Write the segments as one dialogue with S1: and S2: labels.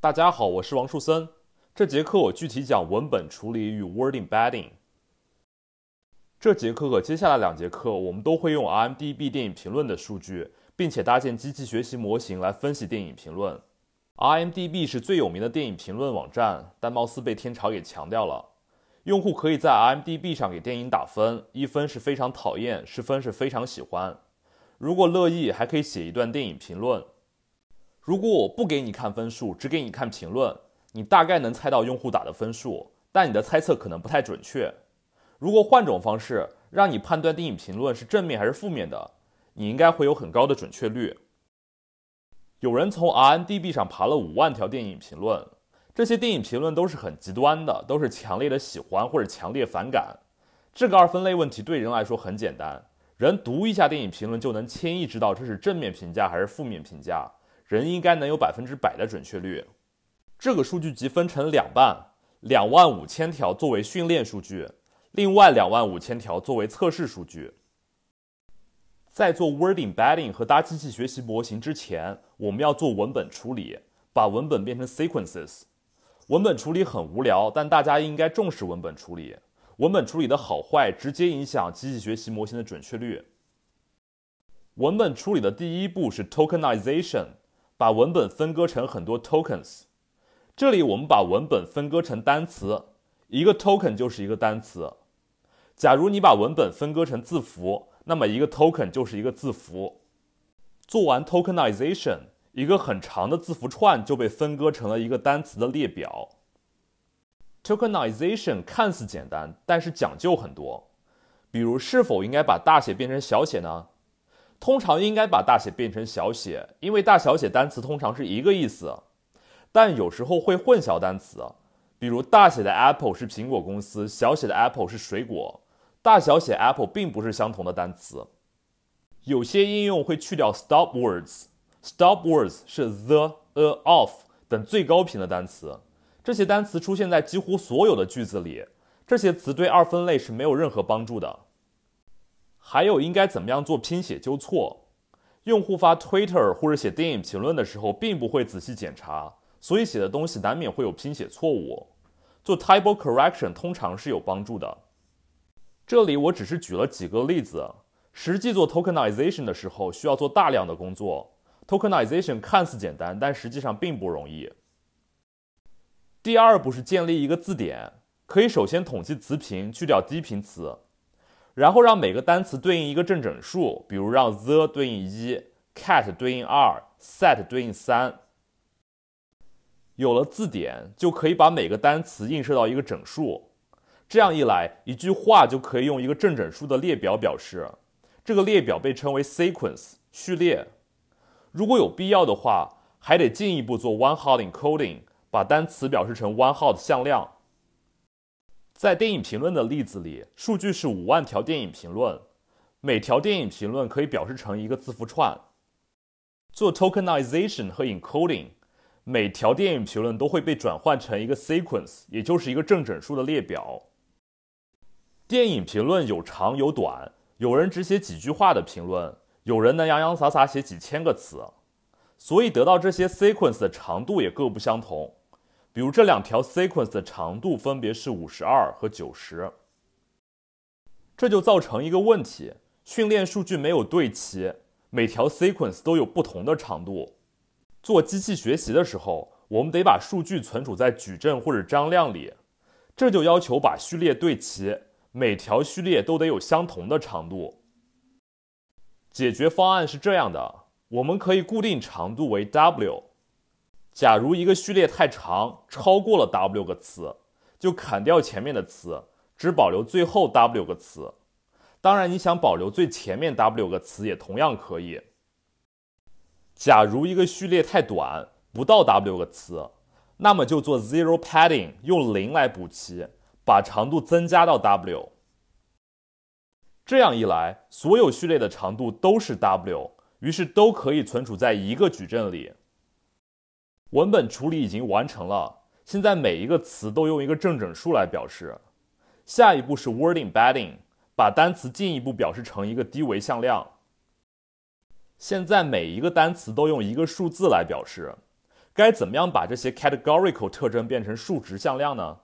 S1: 大家好，我是王树森。这节课我具体讲文本处理与 Word Embedding。这节课和接下来两节课，我们都会用 IMDb 电影评论的数据，并且搭建机器学习模型来分析电影评论。IMDb 是最有名的电影评论网站，但貌似被天朝给强掉了。用户可以在 IMDb 上给电影打分，一分是非常讨厌，十分是非常喜欢。如果乐意，还可以写一段电影评论。如果我不给你看分数，只给你看评论，你大概能猜到用户打的分数，但你的猜测可能不太准确。如果换种方式，让你判断电影评论是正面还是负面的，你应该会有很高的准确率。有人从 R N D B 上爬了五万条电影评论，这些电影评论都是很极端的，都是强烈的喜欢或者强烈反感。这个二分类问题对人来说很简单，人读一下电影评论就能轻易知道这是正面评价还是负面评价。人应该能有百分之百的准确率。这个数据集分成两半，两万五千条作为训练数据，另外两万五千条作为测试数据。在做 wording embedding 和搭机器学习模型之前，我们要做文本处理，把文本变成 sequences。文本处理很无聊，但大家应该重视文本处理。文本处理的好坏直接影响机器学习模型的准确率。文本处理的第一步是 tokenization。把文本分割成很多 tokens，这里我们把文本分割成单词，一个 token 就是一个单词。假如你把文本分割成字符，那么一个 token 就是一个字符。做完 tokenization，一个很长的字符串就被分割成了一个单词的列表。tokenization 看似简单，但是讲究很多，比如是否应该把大写变成小写呢？通常应该把大写变成小写，因为大小写单词通常是一个意思，但有时候会混淆单词，比如大写的 Apple 是苹果公司，小写的 Apple 是水果，大小写 Apple 并不是相同的单词。有些应用会去掉 stop words，stop words 是 the、a、of 等最高频的单词，这些单词出现在几乎所有的句子里，这些词对二分类是没有任何帮助的。还有应该怎么样做拼写纠错？用户发 Twitter 或者写电影评论的时候，并不会仔细检查，所以写的东西难免会有拼写错误。做 typo correction 通常是有帮助的。这里我只是举了几个例子，实际做 tokenization 的时候需要做大量的工作。tokenization 看似简单，但实际上并不容易。第二步是建立一个字典，可以首先统计词频，去掉低频词。然后让每个单词对应一个正整数，比如让 the 对应一，cat 对应二，set 对应三。有了字典，就可以把每个单词映射到一个整数。这样一来，一句话就可以用一个正整数的列表表示。这个列表被称为 sequence 序列。如果有必要的话，还得进一步做 one-hot encoding，把单词表示成 one-hot 向量。在电影评论的例子里，数据是五万条电影评论，每条电影评论可以表示成一个字符串。做 tokenization 和 encoding，每条电影评论都会被转换成一个 sequence，也就是一个正整数的列表。电影评论有长有短，有人只写几句话的评论，有人能洋洋洒洒写几千个词，所以得到这些 sequence 的长度也各不相同。比如这两条 sequence 的长度分别是五十二和九十，这就造成一个问题：训练数据没有对齐，每条 sequence 都有不同的长度。做机器学习的时候，我们得把数据存储在矩阵或者张量里，这就要求把序列对齐，每条序列都得有相同的长度。解决方案是这样的：我们可以固定长度为 w。假如一个序列太长，超过了 W 个词，就砍掉前面的词，只保留最后 W 个词。当然，你想保留最前面 W 个词也同样可以。假如一个序列太短，不到 W 个词，那么就做 zero padding，用零来补齐，把长度增加到 W。这样一来，所有序列的长度都是 W，于是都可以存储在一个矩阵里。文本处理已经完成了，现在每一个词都用一个正整数来表示。下一步是 word embedding，把单词进一步表示成一个低维向量。现在每一个单词都用一个数字来表示，该怎么样把这些 categorical 特征变成数值向量呢？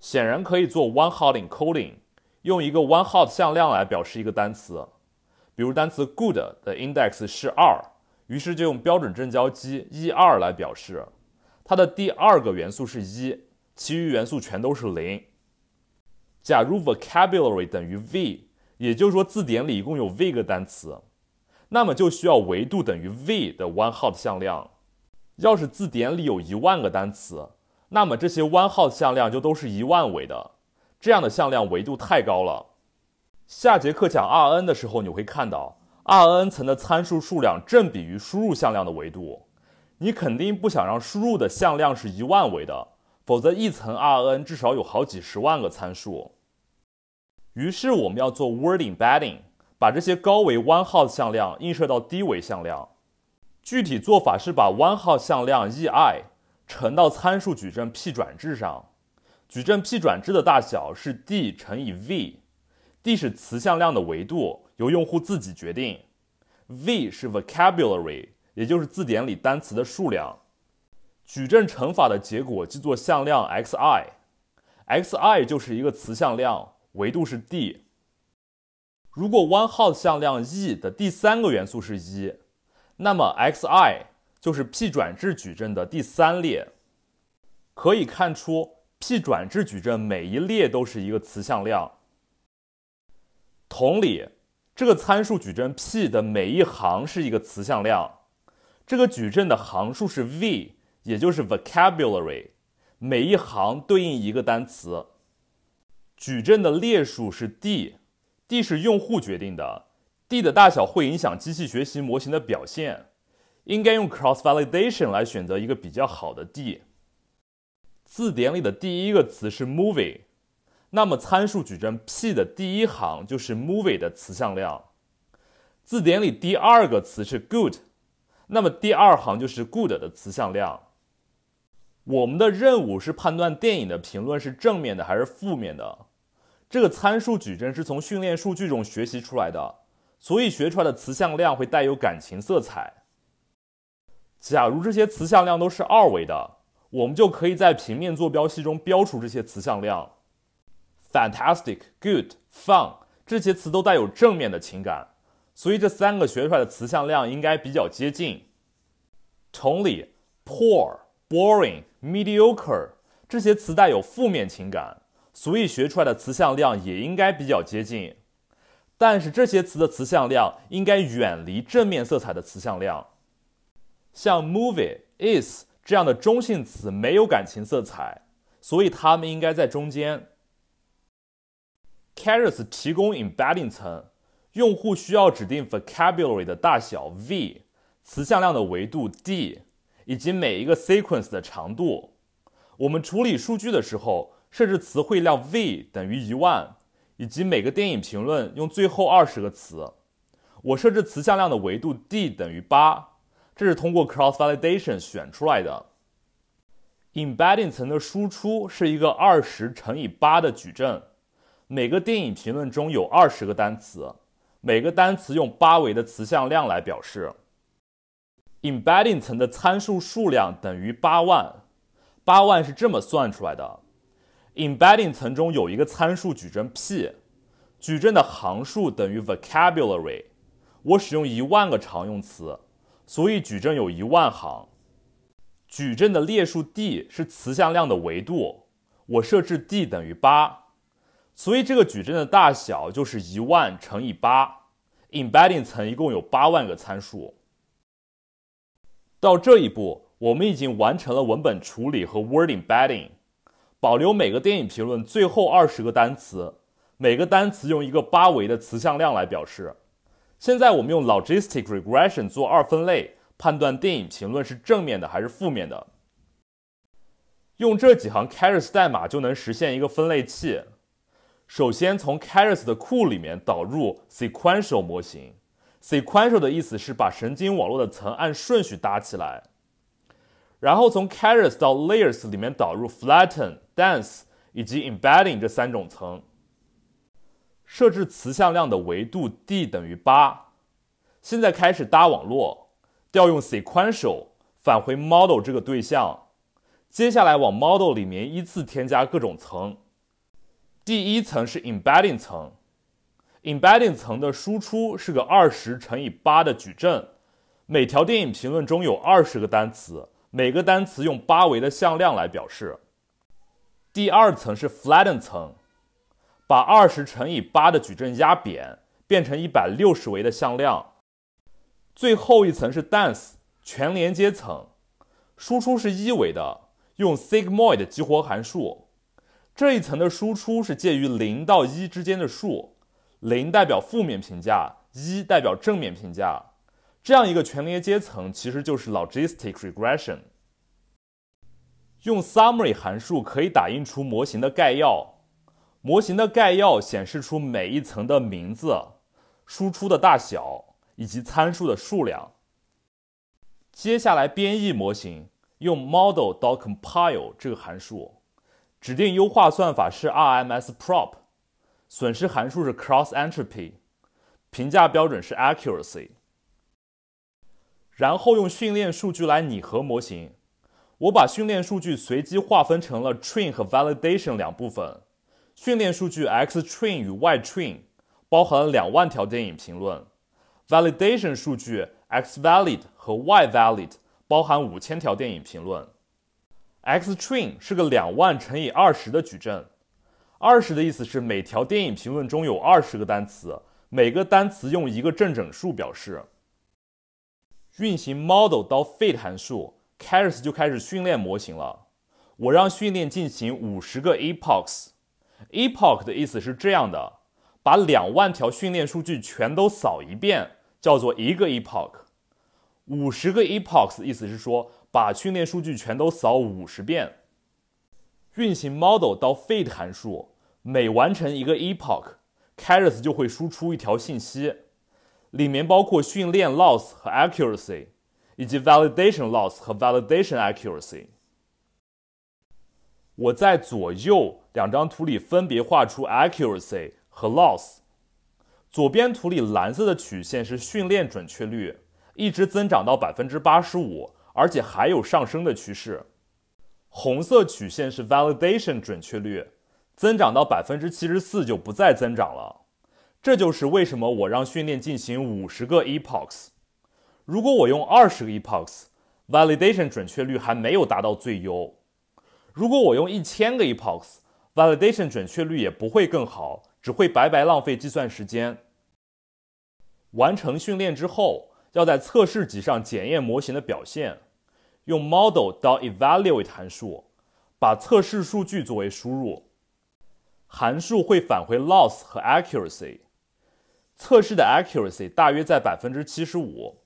S1: 显然可以做 one-hot encoding，用一个 one-hot 向量来表示一个单词，比如单词 good 的 index 是二。于是就用标准正交基一二来表示，它的第二个元素是一，其余元素全都是零。假如 vocabulary 等于 v，也就是说字典里一共有 v 个单词，那么就需要维度等于 v 的 one-hot 向量。要是字典里有一万个单词，那么这些 one-hot 向量就都是一万维的。这样的向量维度太高了。下节课讲 Rn 的时候，你会看到。R N 层的参数数量正比于输入向量的维度，你肯定不想让输入的向量是一万维的，否则一层 R N 至少有好几十万个参数。于是我们要做 wording embedding，把这些高维 o n e h o e 向量映射到低维向量。具体做法是把 o n e h o e 向量 e_i 乘到参数矩阵 P 转置上，矩阵 P 转置的大小是 d 乘以 v，d 是词向量的维度。由用户自己决定，V 是 vocabulary，也就是字典里单词的数量。矩阵乘法的结果记作向量 xi，xi 就是一个词向量，维度是 d。如果 o n e h o e 向量 e 的第三个元素是一，那么 xi 就是 P 转置矩阵的第三列。可以看出，P 转置矩阵每一列都是一个词向量。同理。这个参数矩阵 P 的每一行是一个词向量，这个矩阵的行数是 V，也就是 vocabulary，每一行对应一个单词。矩阵的列数是 D，D 是用户决定的，D 的大小会影响机器学习模型的表现，应该用 cross validation 来选择一个比较好的 D。字典里的第一个词是 movie。那么参数矩阵 P 的第一行就是 movie 的词向量，字典里第二个词是 good，那么第二行就是 good 的词向量。我们的任务是判断电影的评论是正面的还是负面的。这个参数矩阵是从训练数据中学习出来的，所以学出来的词向量会带有感情色彩。假如这些词向量都是二维的，我们就可以在平面坐标系中标出这些词向量。Fantastic, good, fun，这些词都带有正面的情感，所以这三个学出来的词向量应该比较接近。同理，poor, boring, mediocre，这些词带有负面情感，所以学出来的词向量也应该比较接近。但是这些词的词向量应该远离正面色彩的词向量。像 movie, is 这样的中性词没有感情色彩，所以它们应该在中间。Keras 提供 embedding 层，用户需要指定 vocabulary 的大小 v，词向量的维度 d，以及每一个 sequence 的长度。我们处理数据的时候，设置词汇量 v 等于一万，以及每个电影评论用最后二十个词。我设置词向量的维度 d 等于八，这是通过 cross validation 选出来的。embedding 层的输出是一个二十乘以八的矩阵。每个电影评论中有二十个单词，每个单词用八维的词向量来表示。embedding 层的参数数量等于八万，八万是这么算出来的：embedding 层中有一个参数矩阵 P，矩阵的行数等于 vocabulary，我使用一万个常用词，所以矩阵有一万行。矩阵的列数 d 是词向量的维度，我设置 d 等于八。所以这个矩阵的大小就是一万乘以八，embedding 层一共有八万个参数。到这一步，我们已经完成了文本处理和 w o r d i n embedding，保留每个电影评论最后二十个单词，每个单词用一个八维的词向量来表示。现在我们用 logistic regression 做二分类，判断电影评论是正面的还是负面的。用这几行 Keras 代码就能实现一个分类器。首先从 Keras 的库里面导入 Sequential 模型，Sequential 的意思是把神经网络的层按顺序搭起来。然后从 Keras 到 Layers 里面导入 Flatten、Dense 以及 Embedding 这三种层。设置词向量的维度 d 等于八。现在开始搭网络，调用 Sequential 返回 model 这个对象。接下来往 model 里面依次添加各种层。第一层是 embedding 层，embedding 层的输出是个二十乘以八的矩阵，每条电影评论中有二十个单词，每个单词用八维的向量来表示。第二层是 flatten 层，把二十乘以八的矩阵压扁，变成一百六十维的向量。最后一层是 dense 全连接层，输出是一维的，用 sigmoid 激活函数。这一层的输出是介于零到一之间的数，零代表负面评价，一代表正面评价。这样一个全连接层其实就是 logistic regression。用 summary 函数可以打印出模型的概要，模型的概要显示出每一层的名字、输出的大小以及参数的数量。接下来编译模型，用 model .compile 这个函数。指定优化算法是 RMSProp，损失函数是 CrossEntropy，评价标准是 Accuracy。然后用训练数据来拟合模型。我把训练数据随机划分成了 Train 和 Validation 两部分。训练数据 X_train 与 Y_train 包含两万条电影评论，Validation 数据 X_valid 和 Y_valid 包含五千条电影评论。X_train 是个两万乘以二十的矩阵，二十的意思是每条电影评论中有二十个单词，每个单词用一个正整数表示。运行 model 到 fit 函数，Keras 就开始训练模型了。我让训练进行五十个 epochs，epoch 的意思是这样的：把两万条训练数据全都扫一遍，叫做一个 epoch。五十个 epochs 意思是说。把训练数据全都扫五十遍，运行 model 到 feed 函数，每完成一个 epoch，keras 就会输出一条信息，里面包括训练 loss 和 accuracy，以及 validation loss 和 validation accuracy。我在左右两张图里分别画出 accuracy 和 loss。左边图里蓝色的曲线是训练准确率，一直增长到百分之八十五。而且还有上升的趋势，红色曲线是 validation 准确率，增长到百分之七十四就不再增长了。这就是为什么我让训练进行五十个 epochs。如果我用二十个 epochs，validation 准确率还没有达到最优；如果我用一千个 epochs，validation 准确率也不会更好，只会白白浪费计算时间。完成训练之后，要在测试集上检验模型的表现。用 m o d e l 到 e v a l u a t e 函数，把测试数据作为输入，函数会返回 loss 和 accuracy。测试的 accuracy 大约在百分之七十五。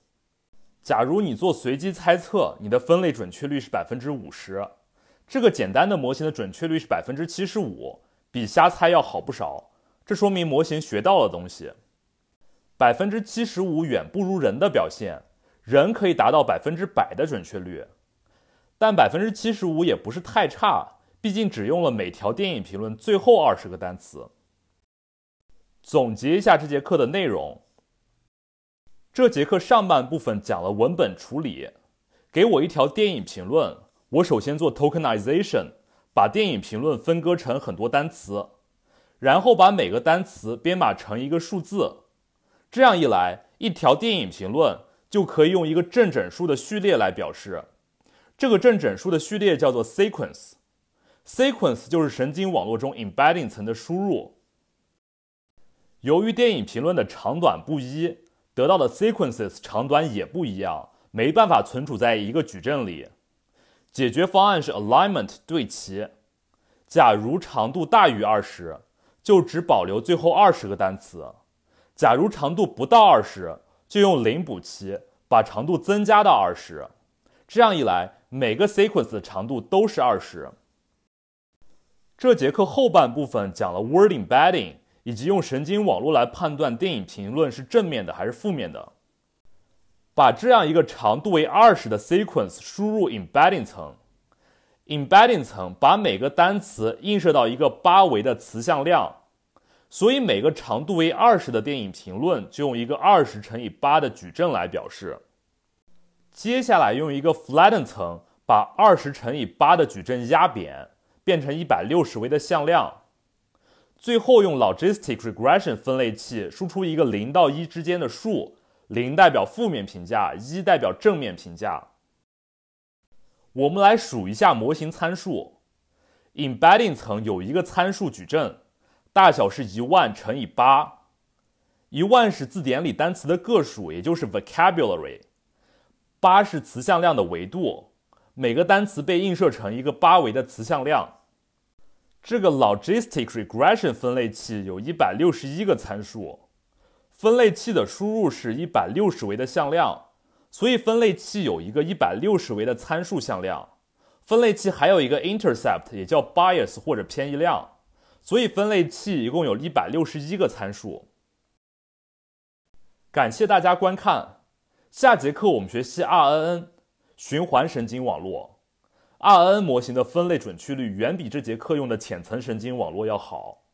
S1: 假如你做随机猜测，你的分类准确率是百分之五十。这个简单的模型的准确率是百分之七十五，比瞎猜要好不少。这说明模型学到了东西。百分之七十五远不如人的表现，人可以达到百分之百的准确率。但百分之七十五也不是太差，毕竟只用了每条电影评论最后二十个单词。总结一下这节课的内容：这节课上半部分讲了文本处理。给我一条电影评论，我首先做 tokenization，把电影评论分割成很多单词，然后把每个单词编码成一个数字。这样一来，一条电影评论就可以用一个正整数的序列来表示。这个正整数的序列叫做 sequence，sequence 就是神经网络中 embedding 层的输入。由于电影评论的长短不一，得到的 sequences 长短也不一样，没办法存储在一个矩阵里。解决方案是 alignment 对齐。假如长度大于二十，就只保留最后二十个单词；假如长度不到二十，就用零补齐，把长度增加到二十。这样一来，每个 sequence 的长度都是二十。这节课后半部分讲了 word embedding，以及用神经网络来判断电影评论是正面的还是负面的。把这样一个长度为二十的 sequence 输入 embedding 层，embedding 层把每个单词映射到一个八维的词向量，所以每个长度为二十的电影评论就用一个二十乘以八的矩阵来表示。接下来用一个 flatten 层把二十乘以八的矩阵压扁，变成一百六十维的向量。最后用 logistic regression 分类器输出一个零到一之间的数，零代表负面评价，一代表正面评价。我们来数一下模型参数，embedding 层有一个参数矩阵，大小是一万乘以八，一万是字典里单词的个数，也就是 vocabulary。八是词向量的维度，每个单词被映射成一个八维的词向量。这个 logistic regression 分类器有161个参数，分类器的输入是160维的向量，所以分类器有一个160维的参数向量。分类器还有一个 intercept，也叫 bias 或者偏移量，所以分类器一共有161个参数。感谢大家观看。下节课我们学习 RNN 循环神经网络。RNN 模型的分类准确率远比这节课用的浅层神经网络要好。